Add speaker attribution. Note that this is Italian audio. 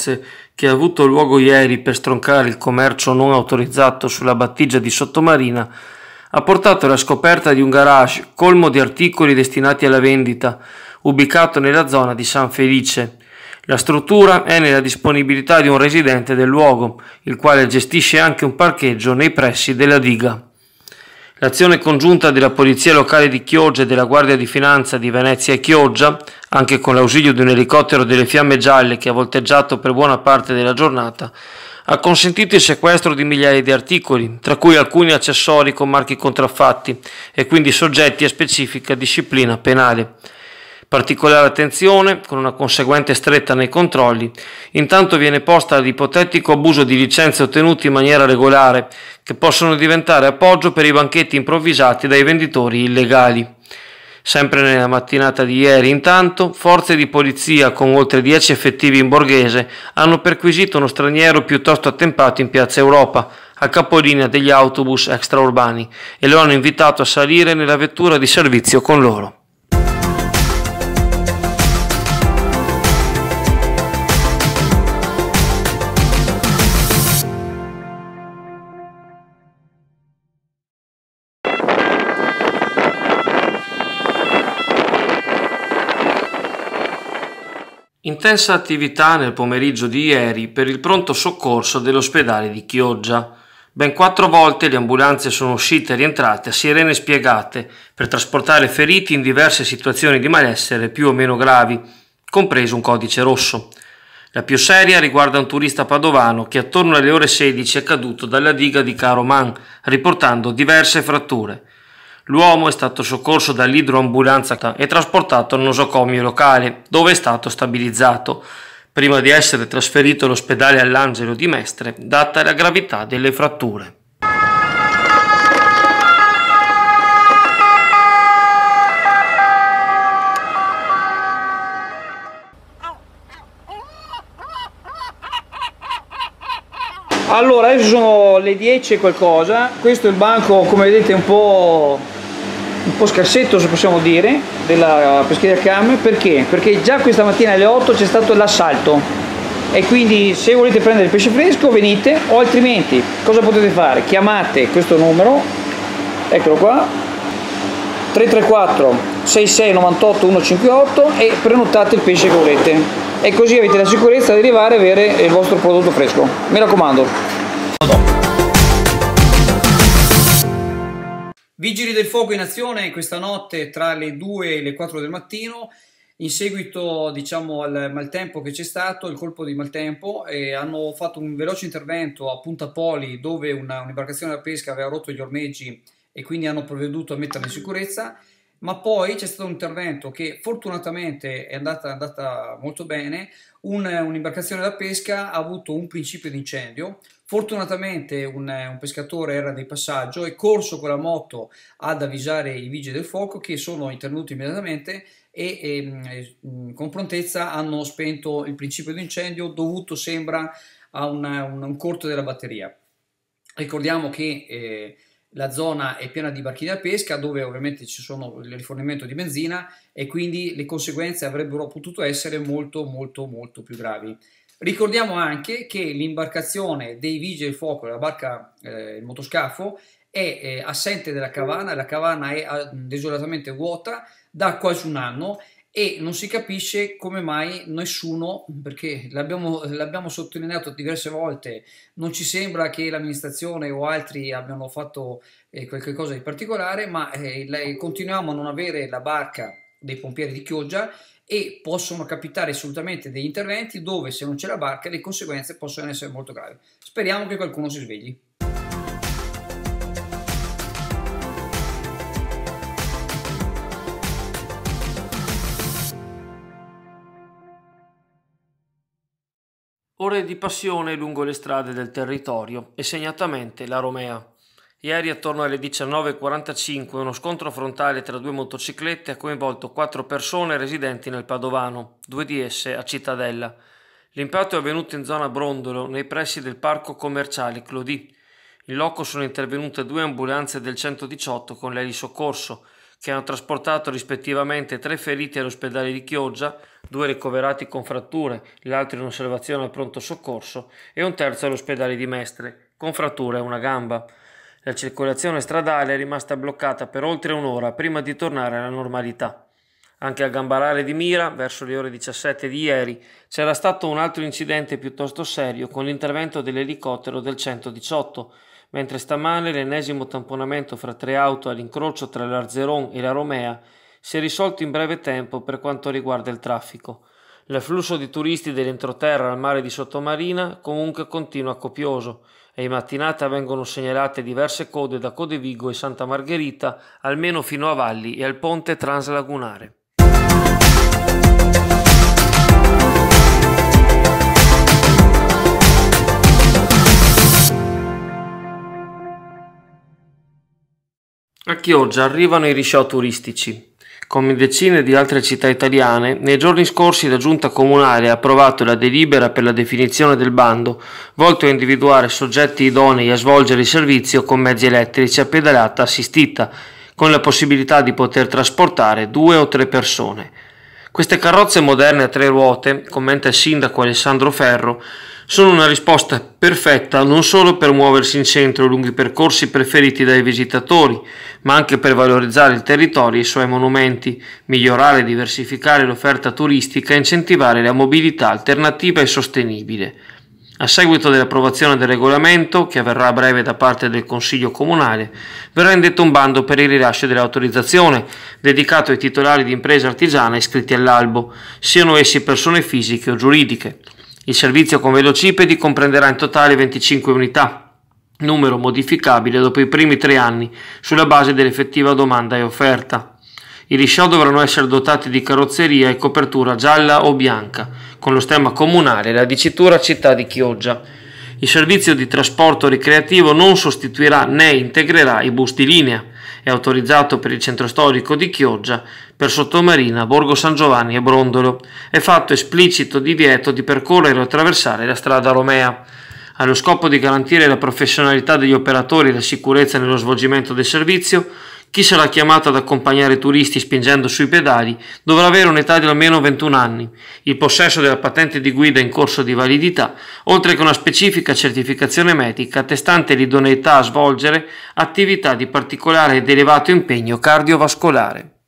Speaker 1: forze che ha avuto luogo ieri per stroncare il commercio non autorizzato sulla battigia di Sottomarina ha portato alla scoperta di un garage colmo di articoli destinati alla vendita, ubicato nella zona di San Felice. La struttura è nella disponibilità di un residente del luogo, il quale gestisce anche un parcheggio nei pressi della diga. L'azione congiunta della Polizia Locale di Chioggia e della Guardia di Finanza di Venezia e Chioggia anche con l'ausilio di un elicottero delle fiamme gialle che ha volteggiato per buona parte della giornata, ha consentito il sequestro di migliaia di articoli, tra cui alcuni accessori con marchi contraffatti e quindi soggetti a specifica disciplina penale. Particolare attenzione, con una conseguente stretta nei controlli, intanto viene posta all'ipotetico abuso di licenze ottenute in maniera regolare, che possono diventare appoggio per i banchetti improvvisati dai venditori illegali. Sempre nella mattinata di ieri, intanto, forze di polizia con oltre 10 effettivi in borghese hanno perquisito uno straniero piuttosto attempato in Piazza Europa, a capolinea degli autobus extraurbani, e lo hanno invitato a salire nella vettura di servizio con loro. Intensa attività nel pomeriggio di ieri per il pronto soccorso dell'ospedale di Chioggia. Ben quattro volte le ambulanze sono uscite e rientrate a sirene spiegate per trasportare feriti in diverse situazioni di malessere più o meno gravi, compreso un codice rosso. La più seria riguarda un turista padovano che attorno alle ore 16 è caduto dalla diga di Caroman, riportando diverse fratture. L'uomo è stato soccorso dall'idroambulanza e trasportato al nosocomio locale, dove è stato stabilizzato, prima di essere trasferito all'ospedale all'Angelo di Mestre, data la gravità delle fratture.
Speaker 2: Allora, adesso sono le 10 e qualcosa, questo è il banco come vedete un po' un po' scarsetto se possiamo dire della pescheria Cam perché? perché già questa mattina alle 8 c'è stato l'assalto e quindi se volete prendere il pesce fresco venite o altrimenti cosa potete fare? chiamate questo numero eccolo qua 334 66 98 158 e prenotate il pesce che volete e così avete la sicurezza di arrivare e avere il vostro prodotto fresco mi raccomando Vigili del fuoco in azione questa notte tra le 2 e le 4 del mattino. In seguito diciamo, al maltempo che c'è stato, il colpo di maltempo, eh, hanno fatto un veloce intervento a Punta Poli dove una, un'imbarcazione da pesca aveva rotto gli ormeggi e quindi hanno provveduto a metterla in sicurezza ma poi c'è stato un intervento che fortunatamente è andata, è andata molto bene, un, un'imbarcazione da pesca ha avuto un principio di incendio, fortunatamente un, un, pescatore era di passaggio, è corso con la moto ad avvisare i vigili del fuoco che sono intervenuti immediatamente e, e ehm, eh, con prontezza hanno spento il principio di incendio dovuto sembra a una, un, un corto della batteria. Ricordiamo che... Eh, la zona è piena di barchini da pesca dove ovviamente ci sono il rifornimento di benzina e quindi le conseguenze avrebbero potuto essere molto molto molto più gravi. Ricordiamo anche che l'imbarcazione dei vigili del fuoco, la barca, eh, il motoscafo, è eh, assente dalla cavana, la cavana è ah, desolatamente vuota da quasi un anno e non si capisce come mai nessuno, perché l'abbiamo, l'abbiamo, sottolineato diverse volte, non ci sembra che l'amministrazione o altri abbiano fatto eh, qualcosa di particolare, ma eh, continuiamo a non avere la barca dei pompieri di Chioggia e possono capitare assolutamente degli interventi dove se non c'è la barca le conseguenze possono essere molto gravi. Speriamo che qualcuno si svegli.
Speaker 1: Ore di passione lungo le strade del territorio e segnatamente la Romea. Ieri attorno alle 19.45 uno scontro frontale tra due motociclette ha coinvolto quattro persone residenti nel Padovano, due di esse a Cittadella. L'impatto è avvenuto in zona Brondolo, nei pressi del parco commerciale Clodì. In loco sono intervenute due ambulanze del 118 con l'aerisoccorso soccorso che hanno trasportato rispettivamente tre feriti all'ospedale di Chioggia, due ricoverati con fratture, l'altro in osservazione al pronto soccorso e un terzo all'ospedale di Mestre, con fratture a una gamba. La circolazione stradale è rimasta bloccata per oltre un'ora prima di tornare alla normalità. Anche al Gambarale di Mira, verso le ore 17 di ieri, c'era stato un altro incidente piuttosto serio con l'intervento dell'elicottero del 118, mentre stamane l'ennesimo tamponamento fra tre auto all'incrocio tra l'Arzeron e la Romea si è risolto in breve tempo per quanto riguarda il traffico. L'afflusso di turisti dell'entroterra al mare di Sottomarina comunque continua copioso e in mattinata vengono segnalate diverse code da Codevigo e Santa Margherita almeno fino a Valli e al ponte translagunare. A Chioggia arrivano i risciò turistici. Come decine di altre città italiane, nei giorni scorsi la Giunta Comunale ha approvato la delibera per la definizione del bando, volto a individuare soggetti idonei a svolgere il servizio con mezzi elettrici a pedalata assistita, con la possibilità di poter trasportare due o tre persone. Queste carrozze moderne a tre ruote, commenta il sindaco Alessandro Ferro, sono una risposta perfetta non solo per muoversi in centro lungo i percorsi preferiti dai visitatori, ma anche per valorizzare il territorio e i suoi monumenti, migliorare e diversificare l'offerta turistica e incentivare la mobilità alternativa e sostenibile. A seguito dell'approvazione del regolamento, che avverrà a breve da parte del Consiglio Comunale, verrà indetto un bando per il rilascio dell'autorizzazione, dedicato ai titolari di imprese artigiane iscritti all'albo, siano essi persone fisiche o giuridiche. Il servizio con velocipedi comprenderà in totale 25 unità, numero modificabile dopo i primi tre anni sulla base dell'effettiva domanda e offerta. I risciò dovranno essere dotati di carrozzeria e copertura gialla o bianca, con lo stemma comunale e la dicitura città di Chioggia. Il servizio di trasporto ricreativo non sostituirà né integrerà i bus di linea è autorizzato per il centro storico di Chioggia, per Sottomarina, Borgo San Giovanni e Brondolo. È fatto esplicito divieto di percorrere o attraversare la strada romea. Allo scopo di garantire la professionalità degli operatori e la sicurezza nello svolgimento del servizio, chi sarà chiamato ad accompagnare turisti spingendo sui pedali dovrà avere un'età di almeno 21 anni, il possesso della patente di guida in corso di validità, oltre che una specifica certificazione medica attestante l'idoneità a svolgere attività di particolare ed elevato impegno cardiovascolare.